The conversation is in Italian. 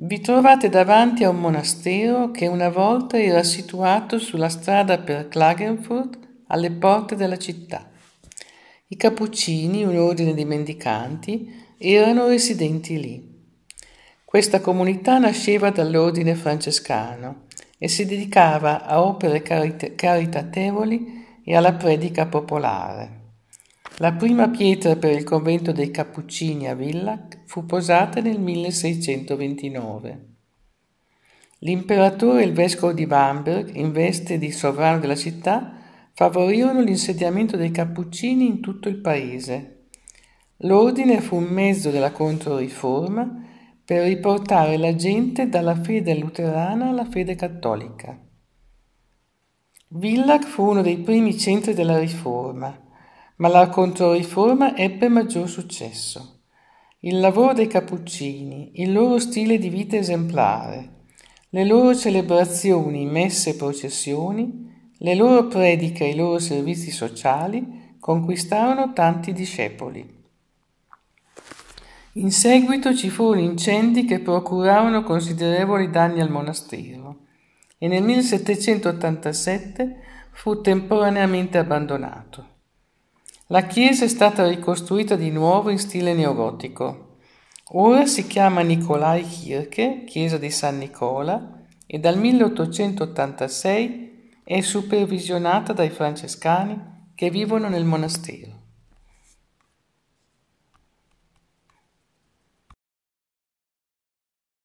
Vi trovate davanti a un monastero che una volta era situato sulla strada per Klagenfurt alle porte della città. I Cappuccini, un ordine di mendicanti, erano residenti lì. Questa comunità nasceva dall'ordine francescano e si dedicava a opere carit- caritatevoli e alla predica popolare. La prima pietra per il convento dei Cappuccini a Villac fu posata nel 1629. L'imperatore e il vescovo di Bamberg, in veste di sovrano della città, favorirono l'insediamento dei Cappuccini in tutto il paese. L'ordine fu un mezzo della Controriforma per riportare la gente dalla fede luterana alla fede cattolica. Villac fu uno dei primi centri della Riforma ma la Controriforma ebbe maggior successo. Il lavoro dei Cappuccini, il loro stile di vita esemplare, le loro celebrazioni, messe e processioni, le loro prediche e i loro servizi sociali conquistarono tanti discepoli. In seguito ci furono incendi che procurarono considerevoli danni al monastero e nel 1787 fu temporaneamente abbandonato. La chiesa è stata ricostruita di nuovo in stile neogotico. Ora si chiama Nicolai Kirche, chiesa di San Nicola, e dal 1886 è supervisionata dai francescani che vivono nel monastero.